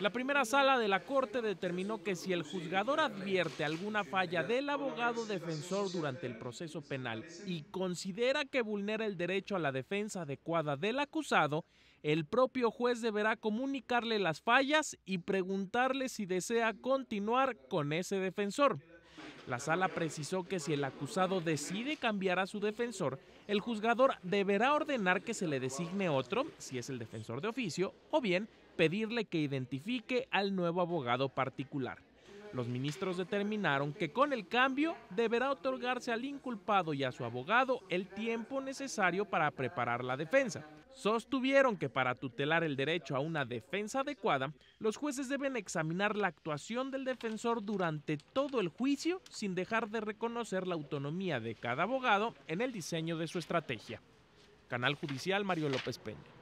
La primera sala de la Corte determinó que si el juzgador advierte alguna falla del abogado defensor durante el proceso penal y considera que vulnera el derecho a la defensa adecuada del acusado, el propio juez deberá comunicarle las fallas y preguntarle si desea continuar con ese defensor. La sala precisó que si el acusado decide cambiar a su defensor, el juzgador deberá ordenar que se le designe otro, si es el defensor de oficio, o bien pedirle que identifique al nuevo abogado particular. Los ministros determinaron que con el cambio deberá otorgarse al inculpado y a su abogado el tiempo necesario para preparar la defensa. Sostuvieron que para tutelar el derecho a una defensa adecuada, los jueces deben examinar la actuación del defensor durante todo el juicio sin dejar de reconocer la autonomía de cada abogado en el diseño de su estrategia. Canal Judicial Mario López Peña.